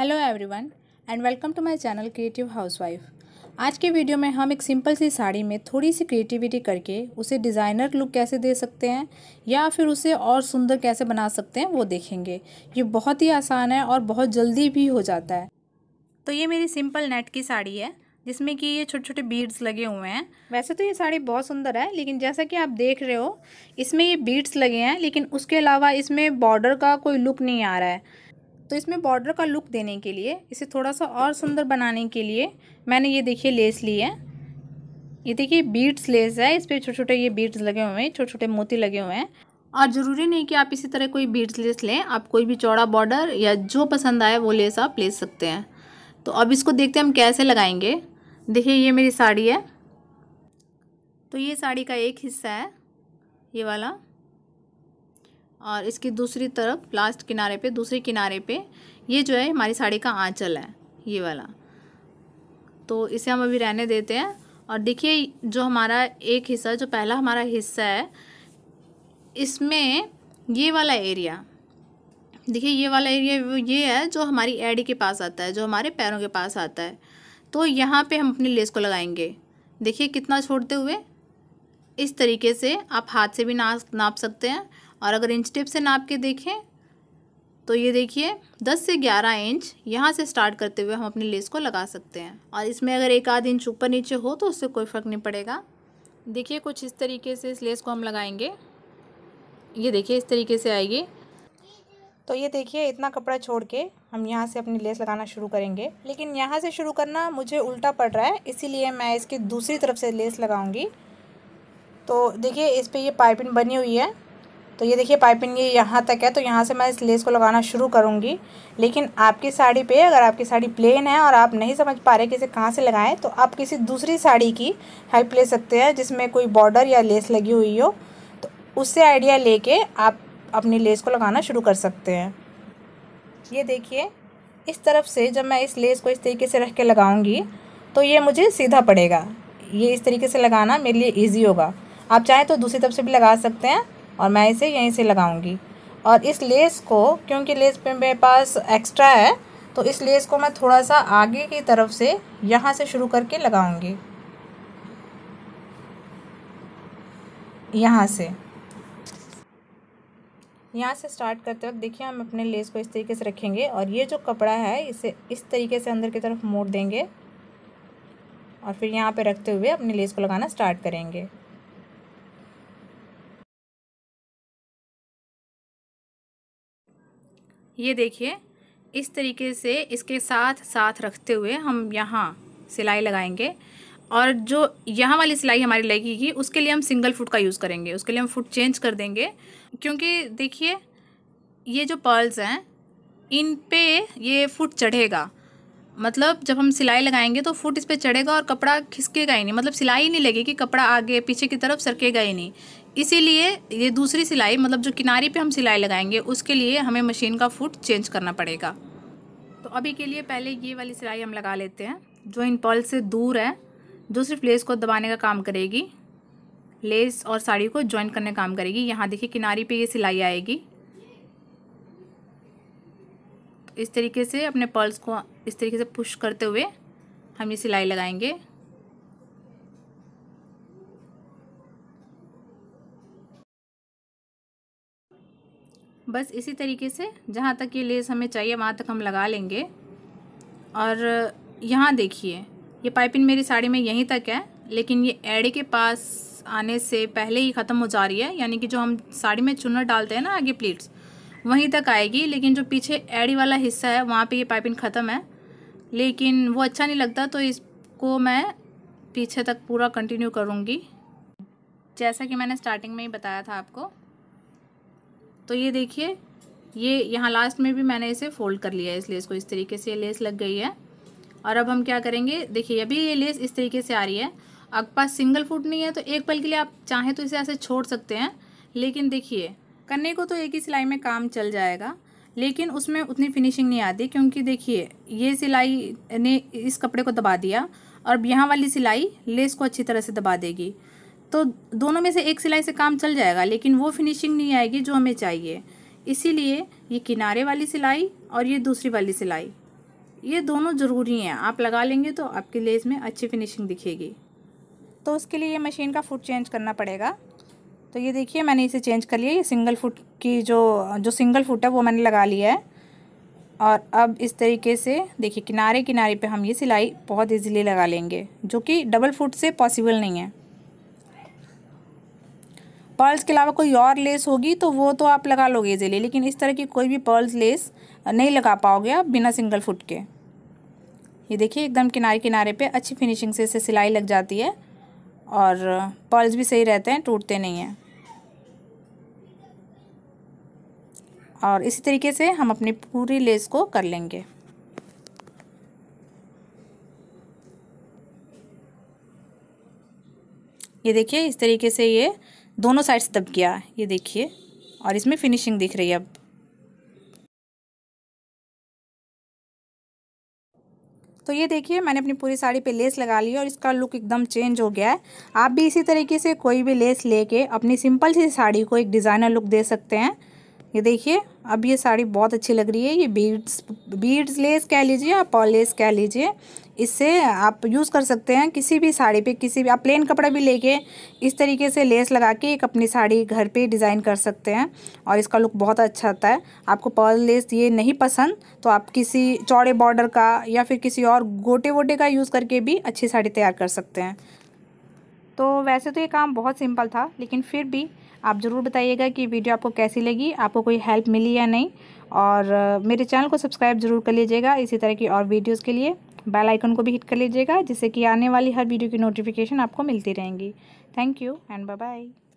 hello everyone and welcome to my channel creative housewife आज के video में हम एक सिंपल सी साड़ी में थोड़ी सी क्रिएटिविटी करके उसे डिज़ाइनर लुक कैसे दे सकते हैं या फिर उसे और सुंदर कैसे बना सकते हैं वो देखेंगे ये बहुत ही आसान है और बहुत जल्दी भी हो जाता है तो ये मेरी सिंपल नेट की साड़ी है जिसमें कि ये छोटे छोटे बीड्स लगे हुए हैं वैसे तो ये साड़ी बहुत सुंदर है लेकिन जैसा कि आप देख रहे हो इसमें ये बीड्स लगे हैं लेकिन उसके अलावा इसमें बॉर्डर का कोई लुक नहीं आ रहा है तो इसमें बॉर्डर का लुक देने के लिए इसे थोड़ा सा और सुंदर बनाने के लिए मैंने ये देखिए लेस ली है ये देखिए बीट्स लेस है इस पर छोटे छोटे ये बीट्स लगे हुए हैं छोटे छोटे मोती लगे हुए हैं और ज़रूरी नहीं कि आप इसी तरह कोई बीट्स लेस लें आप कोई भी चौड़ा बॉर्डर या जो पसंद आए वो लेस आप ले सकते हैं तो अब इसको देखते हैं हम कैसे लगाएंगे देखिए ये मेरी साड़ी है तो ये साड़ी का एक हिस्सा है ये वाला और इसकी दूसरी तरफ लास्ट किनारे पे दूसरे किनारे पे ये जो है हमारी साड़ी का आँचल है ये वाला तो इसे हम अभी रहने देते हैं और देखिए जो हमारा एक हिस्सा जो पहला हमारा हिस्सा है इसमें ये वाला एरिया देखिए ये वाला एरिया ये है जो हमारी एडी के पास आता है जो हमारे पैरों के पास आता है तो यहाँ पे हम अपनी लेस को लगाएंगे देखिए कितना छोड़ते हुए इस तरीके से आप हाथ से भी नाप नाप सकते हैं और अगर इंच टिप से नाप के देखें तो ये देखिए 10 से 11 इंच यहाँ से स्टार्ट करते हुए हम अपनी लेस को लगा सकते हैं और इसमें अगर एक आध इंच ऊपर नीचे हो तो उससे कोई फ़र्क नहीं पड़ेगा देखिए कुछ इस तरीके से इस लेस को हम लगाएंगे ये देखिए इस तरीके से आएगी तो ये देखिए इतना कपड़ा छोड़ के हम यहाँ से अपनी लेस लगाना शुरू करेंगे लेकिन यहाँ से शुरू करना मुझे उल्टा पड़ रहा है इसीलिए मैं इसके दूसरी तरफ से लेस लगाऊंगी तो देखिए इस पर ये पाइपिंग बनी हुई है तो ये देखिए पाइपिंग ये यहाँ तक है तो यहाँ से मैं इस लेस को लगाना शुरू करूँगी लेकिन आपकी साड़ी पे अगर आपकी साड़ी प्लेन है और आप नहीं समझ पा रहे कि इसे कहाँ से लगाएं तो आप किसी दूसरी साड़ी की हेल्प ले सकते हैं जिसमें कोई बॉर्डर या लेस लगी हुई हो तो उससे आइडिया कर आप अपनी लेस को लगाना शुरू कर सकते हैं ये देखिए इस तरफ से जब मैं इस लेस को इस तरीके से रख के लगाऊँगी तो ये मुझे सीधा पड़ेगा ये इस तरीके से लगाना मेरे लिए ईजी होगा आप चाहें तो दूसरी तरफ से भी लगा सकते हैं और मैं इसे यहीं से लगाऊंगी और इस लेस को क्योंकि लेस पे मेरे पास एक्स्ट्रा है तो इस लेस को मैं थोड़ा सा आगे की तरफ से यहाँ से शुरू करके लगाऊंगी यहाँ से यहाँ से स्टार्ट करते वक्त देखिए हम अपने लेस को इस तरीके से रखेंगे और ये जो कपड़ा है इसे इस तरीके से अंदर की तरफ मोड़ देंगे और फिर यहाँ पे रखते हुए अपने लेस को लगाना स्टार्ट करेंगे ये देखिए इस तरीके से इसके साथ साथ रखते हुए हम यहाँ सिलाई लगाएंगे और जो यहाँ वाली सिलाई हमारी लगेगी उसके लिए हम सिंगल फुट का यूज़ करेंगे उसके लिए हम फुट चेंज कर देंगे क्योंकि देखिए ये जो पर्ल्स हैं इन पे ये फुट चढ़ेगा मतलब जब हम सिलाई लगाएंगे तो फुट इस पर चढ़ेगा और कपड़ा खिसकेगा ही नहीं मतलब सिलाई नहीं लगेगी कपड़ा आगे पीछे की तरफ सरकेगा ही नहीं इसीलिए ये दूसरी सिलाई मतलब जो किनारे पे हम सिलाई लगाएंगे उसके लिए हमें मशीन का फुट चेंज करना पड़ेगा तो अभी के लिए पहले ये वाली सिलाई हम लगा लेते हैं जो इन पॉल से दूर है जो सिर्फ लेस को दबाने का काम करेगी लेस और साड़ी को ज्वाइन करने का काम करेगी यहाँ देखिए किनारे पे ये सिलाई आएगी तो इस तरीके से अपने पर्ल्स को इस तरीके से पुश करते हुए हम ये सिलाई लगाएंगे बस इसी तरीके से जहाँ तक ये लेस हमें चाहिए वहाँ तक हम लगा लेंगे और यहाँ देखिए ये पाइपिंग मेरी साड़ी में यहीं तक है लेकिन ये एडी के पास आने से पहले ही ख़त्म हो जा रही है यानी कि जो हम साड़ी में चुनर डालते हैं ना आगे प्लीट्स वहीं तक आएगी लेकिन जो पीछे एड़ी वाला हिस्सा है वहाँ पे ये पाइपिंग ख़त्म है लेकिन वो अच्छा नहीं लगता तो इसको मैं पीछे तक पूरा कंटिन्यू करूँगी जैसा कि मैंने स्टार्टिंग में ही बताया था आपको तो ये देखिए ये यहाँ लास्ट में भी मैंने इसे फोल्ड कर लिया है इस लेस को इस तरीके से लेस लग गई है और अब हम क्या करेंगे देखिए अभी ये लेस इस तरीके से आ रही है आपके पास सिंगल फुट नहीं है तो एक पल के लिए आप चाहें तो इसे ऐसे छोड़ सकते हैं लेकिन देखिए करने को तो एक ही सिलाई में काम चल जाएगा लेकिन उसमें उतनी फिनिशिंग नहीं आती क्योंकि देखिए ये सिलाई ने इस कपड़े को दबा दिया और यहाँ वाली सिलाई लेस को अच्छी तरह से दबा देगी तो दोनों में से एक सिलाई से काम चल जाएगा लेकिन वो फिनिशिंग नहीं आएगी जो हमें चाहिए इसीलिए ये किनारे वाली सिलाई और ये दूसरी वाली सिलाई ये दोनों ज़रूरी हैं आप लगा लेंगे तो आपके लेस में अच्छी फिनिशिंग दिखेगी तो उसके लिए ये मशीन का फुट चेंज करना पड़ेगा तो ये देखिए मैंने इसे चेंज कर लिया ये सिंगल फुट की जो जो सिंगल फुट है वो मैंने लगा लिया है और अब इस तरीके से देखिए किनारे किनारे पे हम ये सिलाई बहुत इजीली लगा लेंगे जो कि डबल फुट से पॉसिबल नहीं है पर्ल्स के अलावा कोई और लेस होगी तो वो तो आप लगा लोगे इजीली लेकिन इस तरह की कोई भी पर्ल्स लेस नहीं लगा पाओगे आप बिना सिंगल फुट के ये देखिए एकदम किनारे किनारे पे अच्छी फिनिशिंग से इसे सिलाई लग जाती है और पर्ल्स भी सही रहते हैं टूटते नहीं हैं और इसी तरीके से हम अपनी पूरी लेस को कर लेंगे ये देखिए इस तरीके से ये दोनों साइड्स दब गया ये देखिए और इसमें फिनिशिंग दिख रही है अब तो ये देखिए मैंने अपनी पूरी साड़ी पे लेस लगा ली और इसका लुक एकदम चेंज हो गया है आप भी इसी तरीके से कोई भी लेस लेके अपनी सिंपल सी साड़ी को एक डिज़ाइनर लुक दे सकते हैं ये देखिए अब ये साड़ी बहुत अच्छी लग रही है ये बीड्स बीड्स लेस कह लीजिए आप पॉल लेस कह लीजिए इससे आप यूज़ कर सकते हैं किसी भी साड़ी पे किसी भी आप प्लेन कपड़ा भी लेके इस तरीके से लेस लगा के एक अपनी साड़ी घर पे डिज़ाइन कर सकते हैं और इसका लुक बहुत अच्छा आता है आपको पॉल लेस ये नहीं पसंद तो आप किसी चौड़े बॉर्डर का या फिर किसी और गोटे वोटे का यूज़ करके भी अच्छी साड़ी तैयार कर सकते हैं तो वैसे तो ये काम बहुत सिंपल था लेकिन फिर भी आप ज़रूर बताइएगा कि वीडियो आपको कैसी लगी आपको कोई हेल्प मिली या नहीं और मेरे चैनल को सब्सक्राइब ज़रूर कर लीजिएगा इसी तरह की और वीडियोज़ के लिए बेल आइकन को भी हिट कर लीजिएगा जिससे कि आने वाली हर वीडियो की नोटिफिकेशन आपको मिलती रहेंगी thank you and bye bye